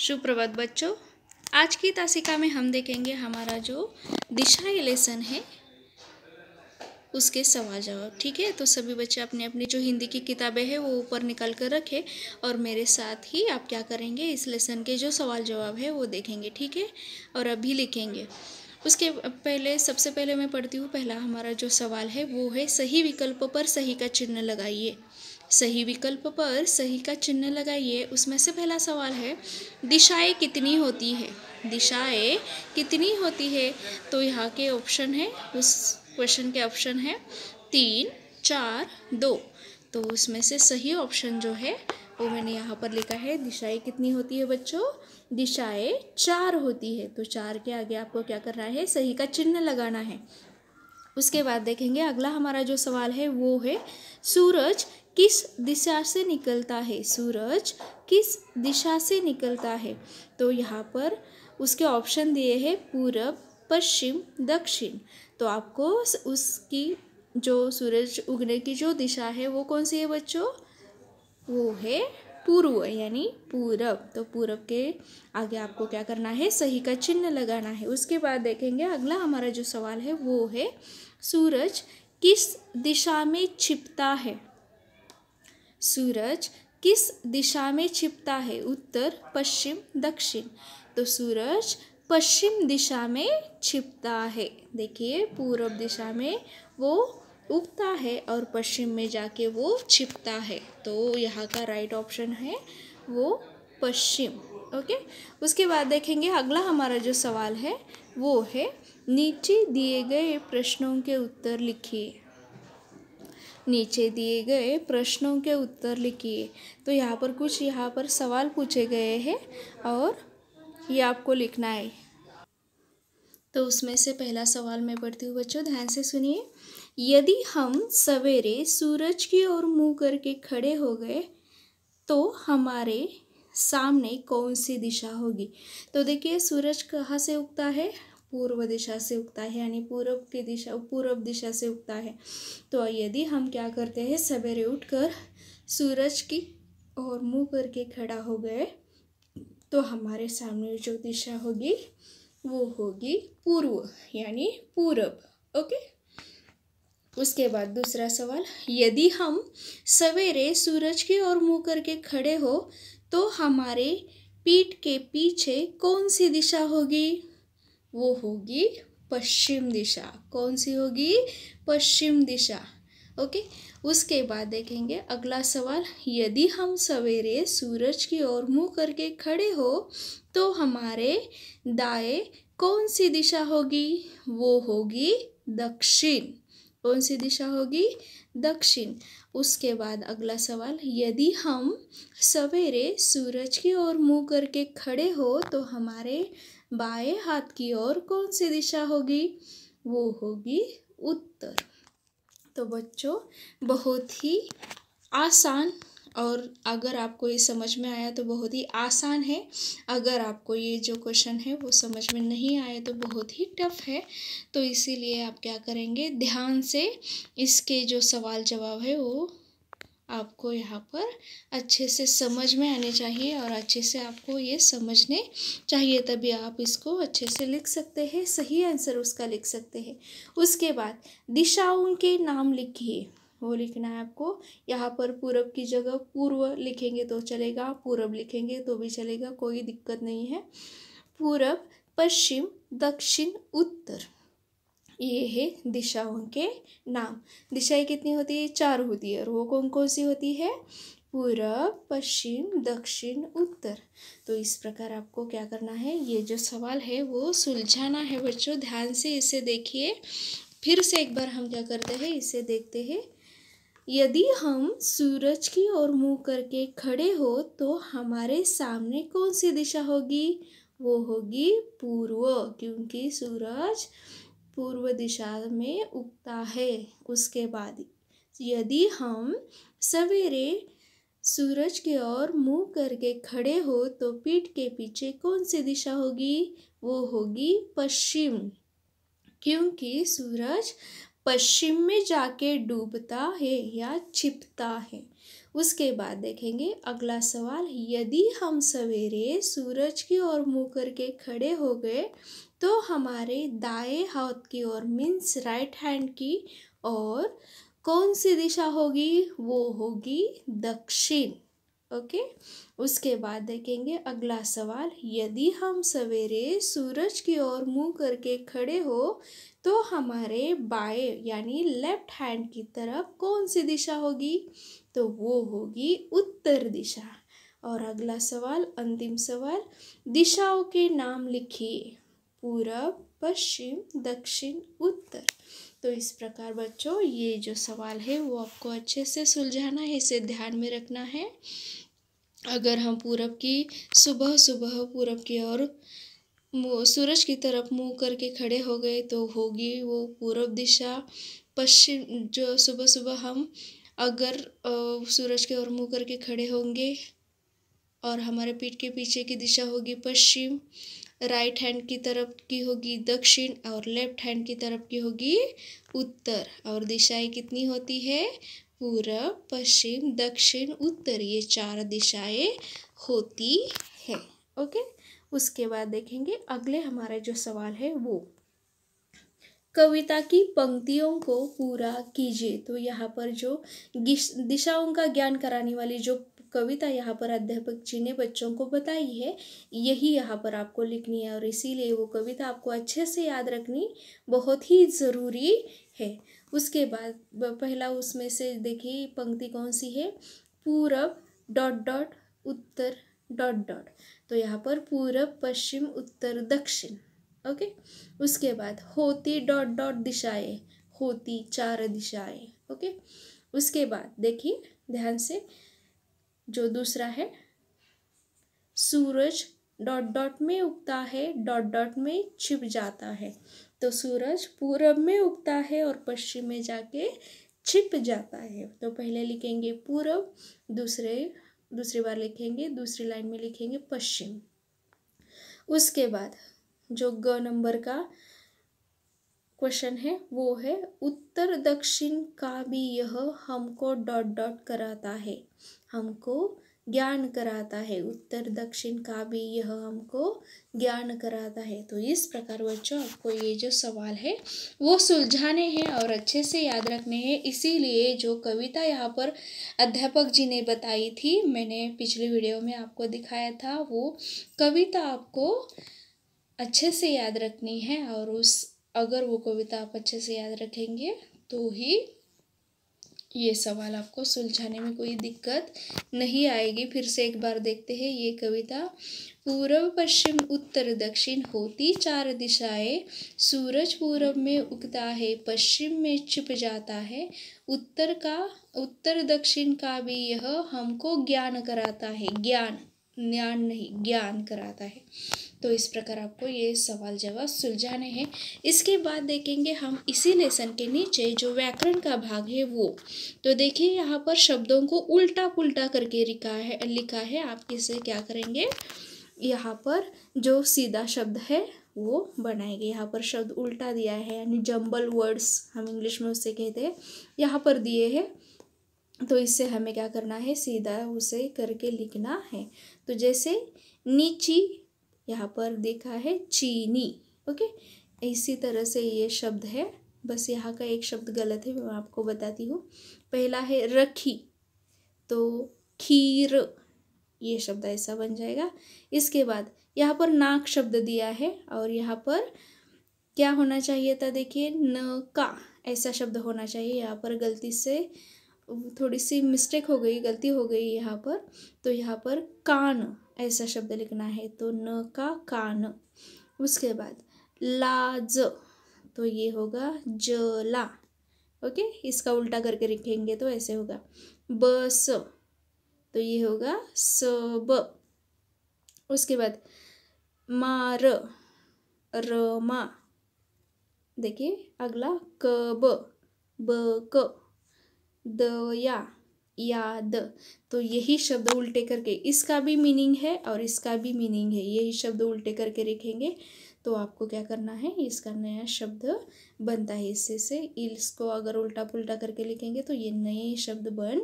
सुप्रभात बच्चों आज की तासिका में हम देखेंगे हमारा जो दिशा ये लेसन है उसके सवाल जवाब ठीक है तो सभी बच्चे अपने अपनी जो हिंदी की किताबें हैं वो ऊपर निकाल कर रखें और मेरे साथ ही आप क्या करेंगे इस लेसन के जो सवाल जवाब है वो देखेंगे ठीक है और अभी लिखेंगे उसके पहले सबसे पहले मैं पढ़ती हूँ पहला हमारा जो सवाल है वो है सही विकल्प पर सही का चिन्ह लगाइए सही विकल्प पर सही का चिन्ह लगाइए उसमें से पहला सवाल है दिशाएं कितनी होती है दिशाएं कितनी होती है तो यहाँ के ऑप्शन है उस क्वेश्चन के ऑप्शन है तीन चार दो तो उसमें से सही ऑप्शन जो है वो मैंने यहाँ पर लिखा है दिशाएं कितनी होती है बच्चों दिशाएं चार होती है तो चार के आगे आपको क्या करना है सही का चिन्ह लगाना है उसके बाद देखेंगे अगला हमारा जो सवाल है वो है सूरज किस दिशा से निकलता है सूरज किस दिशा से निकलता है तो यहाँ पर उसके ऑप्शन दिए हैं पूरब पश्चिम दक्षिण तो आपको उसकी जो सूरज उगने की जो दिशा है वो कौन सी है बच्चों वो है पूर्व यानी पूरब तो पूरब के आगे आपको क्या करना है सही का चिन्ह लगाना है उसके बाद देखेंगे अगला हमारा जो सवाल है वो है सूरज किस दिशा में छिपता है सूरज किस दिशा में छिपता है उत्तर पश्चिम दक्षिण तो सूरज पश्चिम दिशा में छिपता है देखिए पूर्व दिशा में वो उगता है और पश्चिम में जाके वो छिपता है तो यहाँ का राइट ऑप्शन है वो पश्चिम ओके उसके बाद देखेंगे अगला हमारा जो सवाल है वो है नीचे दिए गए प्रश्नों के उत्तर लिखिए नीचे दिए गए प्रश्नों के उत्तर लिखिए तो यहाँ पर कुछ यहाँ पर सवाल पूछे गए हैं और ये आपको लिखना है तो उसमें से पहला सवाल मैं पढ़ती हूँ बच्चों ध्यान से सुनिए यदि हम सवेरे सूरज की ओर मुंह करके खड़े हो गए तो हमारे सामने कौन सी दिशा होगी तो देखिए सूरज कहाँ से उगता है पूर्व दिशा से उगता है यानी पूरब की दिशा पूर्व दिशा से उगता है तो यदि हम क्या करते हैं सवेरे उठकर सूरज की और मुंह करके खड़ा हो गए तो हमारे सामने जो दिशा होगी वो होगी पूर्व यानी पूरब ओके उसके बाद दूसरा सवाल यदि हम सवेरे सूरज की ओर मुंह करके खड़े हो तो हमारे पीठ के पीछे कौन सी दिशा होगी वो होगी पश्चिम दिशा कौन सी होगी पश्चिम दिशा ओके उसके बाद देखेंगे अगला सवाल यदि हम सवेरे सूरज की ओर मुंह करके खड़े हो तो हमारे दाए कौन सी दिशा होगी वो होगी दक्षिण कौन सी दिशा होगी दक्षिण उसके बाद अगला सवाल यदि हम सवेरे सूरज की ओर मुंह करके खड़े हो तो हमारे बाएं हाथ की ओर कौन सी दिशा होगी वो होगी उत्तर तो बच्चों बहुत ही आसान और अगर आपको ये समझ में आया तो बहुत ही आसान है अगर आपको ये जो क्वेश्चन है वो समझ में नहीं आया तो बहुत ही टफ है तो इसीलिए आप क्या करेंगे ध्यान से इसके जो सवाल जवाब है वो आपको यहाँ पर अच्छे से समझ में आने चाहिए और अच्छे से आपको ये समझने चाहिए तभी आप इसको अच्छे से लिख सकते हैं सही आंसर उसका लिख सकते हैं उसके बाद दिशाओं के नाम लिखिए वो लिखना है आपको यहाँ पर पूरब की जगह पूर्व लिखेंगे तो चलेगा पूरब लिखेंगे तो भी चलेगा कोई दिक्कत नहीं है पूरब पश्चिम दक्षिण उत्तर ये है दिशाओं के नाम दिशाएं कितनी होती है चार होती है और वो कौन कौन सी होती है पूरब पश्चिम दक्षिण उत्तर तो इस प्रकार आपको क्या करना है ये जो सवाल है वो सुलझाना है बच्चों ध्यान से इसे देखिए फिर से एक बार हम क्या करते हैं इसे देखते हैं यदि हम सूरज की ओर मुंह करके खड़े हो तो हमारे सामने कौन सी दिशा होगी वो होगी पूर्व क्योंकि सूरज पूर्व दिशा में उगता है उसके बाद यदि हम सवेरे सूरज की ओर मुंह करके खड़े हो तो पीठ के पीछे कौन सी दिशा होगी वो होगी पश्चिम क्योंकि सूरज पश्चिम में जाके डूबता है या छिपता है उसके बाद देखेंगे अगला सवाल यदि हम सवेरे सूरज की ओर मुँह करके खड़े हो गए तो हमारे दाएं हाथ की ओर मीन्स राइट हैंड की और कौन सी दिशा होगी वो होगी दक्षिण ओके उसके बाद देखेंगे अगला सवाल यदि हम सवेरे सूरज की ओर मुंह करके खड़े हो तो हमारे बाएं यानी लेफ्ट हैंड की तरफ कौन सी दिशा होगी तो वो होगी उत्तर दिशा और अगला सवाल अंतिम सवाल दिशाओं के नाम लिखिए पूरब पश्चिम दक्षिण उत्तर तो इस प्रकार बच्चों ये जो सवाल है वो आपको अच्छे से सुलझाना है इसे ध्यान में रखना है अगर हम पूरब की सुबह सुबह पूरब की ओर सूरज की तरफ मुँह करके खड़े हो गए तो होगी वो पूर्व दिशा पश्चिम जो सुबह सुबह हम अगर सूरज के ओर मुँह करके खड़े होंगे और हमारे पीठ के पीछे की दिशा होगी पश्चिम राइट हैंड की तरफ की होगी दक्षिण और लेफ्ट हैंड की तरफ की होगी उत्तर और दिशाएं कितनी होती है पूरब पश्चिम दक्षिण उत्तर ये चार दिशाएं होती है ओके उसके बाद देखेंगे अगले हमारे जो सवाल है वो कविता की पंक्तियों को पूरा कीजिए तो यहाँ पर जो दिशाओं का ज्ञान कराने वाली जो कविता यहाँ पर अध्यापक जी ने बच्चों को बताई है यही यहाँ पर आपको लिखनी है और इसीलिए वो कविता आपको अच्छे से याद रखनी बहुत ही ज़रूरी है उसके बाद पहला उसमें से देखिए पंक्ति कौन सी है पूरब डॉट डॉट उत्तर डॉट डॉट तो यहाँ पर पूरब पश्चिम उत्तर दक्षिण ओके उसके बाद होती डॉट डॉट दिशाएं होती चार दिशाएं ओके उसके बाद देखिए ध्यान से जो दूसरा है सूरज डॉट डॉट में उगता है डॉट डॉट में छिप जाता है तो सूरज पूरब में उगता है और पश्चिम में जाके छिप जाता है तो पहले लिखेंगे पूरब दूसरे दूसरी बार लिखेंगे दूसरी लाइन में लिखेंगे पश्चिम उसके बाद जो ग नंबर का क्वेश्चन है वो है उत्तर दक्षिण का भी यह हमको डॉट डॉट कराता है हमको ज्ञान कराता है उत्तर दक्षिण का भी यह हमको ज्ञान कराता है तो इस प्रकार बच्चों आपको ये जो सवाल है वो सुलझाने हैं और अच्छे से याद रखने हैं इसीलिए जो कविता यहाँ पर अध्यापक जी ने बताई थी मैंने पिछले वीडियो में आपको दिखाया था वो कविता आपको अच्छे से याद रखनी है और उस अगर वो कविता आप अच्छे से याद रखेंगे तो ही ये सवाल आपको सुलझाने में कोई दिक्कत नहीं आएगी फिर से एक बार देखते हैं ये कविता पूर्व पश्चिम उत्तर दक्षिण होती चार दिशाएं सूरज पूर्व में उगता है पश्चिम में छिप जाता है उत्तर का उत्तर दक्षिण का भी यह हमको ज्ञान कराता है ज्ञान ज्ञान नहीं ज्ञान कराता है तो इस प्रकार आपको ये सवाल जवाब सुलझाने हैं इसके बाद देखेंगे हम इसी लेसन के नीचे जो व्याकरण का भाग है वो तो देखिए यहाँ पर शब्दों को उल्टा पुल्टा करके लिखा है लिखा है आप इसे क्या करेंगे यहाँ पर जो सीधा शब्द है वो बनाएंगे यहाँ पर शब्द उल्टा दिया है यानी जम्बल वर्ड्स हम इंग्लिश में उसे कहते हैं यहाँ पर दिए हैं तो इससे हमें क्या करना है सीधा उसे करके लिखना है तो जैसे नीची यहाँ पर देखा है चीनी ओके इसी तरह से ये शब्द है बस यहाँ का एक शब्द गलत है मैं आपको बताती हूँ पहला है रखी तो खीर ये शब्द ऐसा बन जाएगा इसके बाद यहाँ पर नाक शब्द दिया है और यहाँ पर क्या होना चाहिए था देखिए न का ऐसा शब्द होना चाहिए यहाँ पर गलती से थोड़ी सी मिस्टेक हो गई गलती हो गई यहाँ पर तो यहाँ पर कान ऐसा शब्द लिखना है तो न का कान उसके बाद लाज तो ये होगा जला ओके इसका उल्टा करके लिखेंगे तो ऐसे होगा बस तो ये होगा सब उसके बाद मार रमा देखिए अगला कब ब क दया याद तो यही शब्द उल्टे करके इसका भी मीनिंग है और इसका भी मीनिंग है यही शब्द उल्टे करके लिखेंगे तो आपको क्या करना है इसका नया शब्द बनता है इससे से इल्स को अगर उल्टा पुल्टा करके लिखेंगे तो ये नए शब्द बन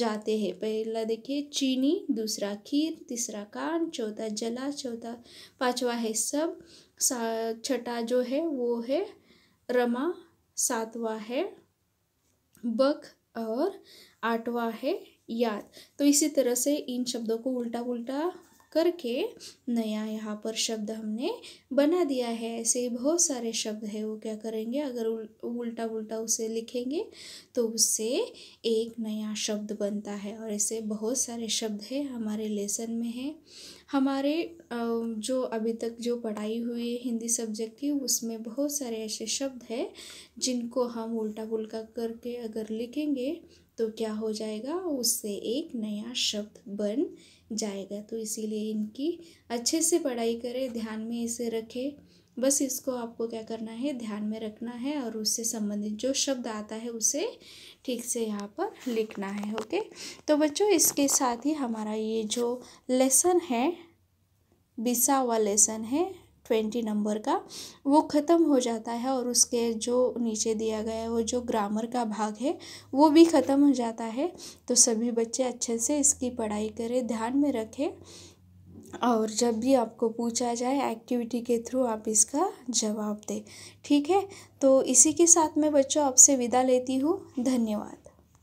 जाते हैं पहला देखिए चीनी दूसरा खीर तीसरा कान चौथा जला चौथा पांचवा है सब छठा जो है वो है रमा सातवा है बख और आठवा है याद तो इसी तरह से इन शब्दों को उल्टा उल्टा करके नया यहाँ पर शब्द हमने बना दिया है ऐसे ही बहुत सारे शब्द है वो क्या करेंगे अगर उल्टा उल्टा उसे लिखेंगे तो उससे एक नया शब्द बनता है और ऐसे बहुत सारे शब्द है हमारे लेसन में है हमारे जो अभी तक जो पढ़ाई हुई है हिंदी सब्जेक्ट की उसमें बहुत सारे ऐसे शब्द है जिनको हम उल्टा पुल्टा करके अगर लिखेंगे तो क्या हो जाएगा उससे एक नया शब्द बन जाएगा तो इसीलिए इनकी अच्छे से पढ़ाई करें ध्यान में इसे रखें बस इसको आपको क्या करना है ध्यान में रखना है और उससे संबंधित जो शब्द आता है उसे ठीक से यहाँ पर लिखना है ओके तो बच्चों इसके साथ ही हमारा ये जो लेसन है हुआ लेसन है ट्वेंटी नंबर का वो ख़त्म हो जाता है और उसके जो नीचे दिया गया है वो जो ग्रामर का भाग है वो भी ख़त्म हो जाता है तो सभी बच्चे अच्छे से इसकी पढ़ाई करें ध्यान में रखें और जब भी आपको पूछा जाए एक्टिविटी के थ्रू आप इसका जवाब दें ठीक है तो इसी के साथ मैं बच्चों आपसे विदा लेती हूँ धन्यवाद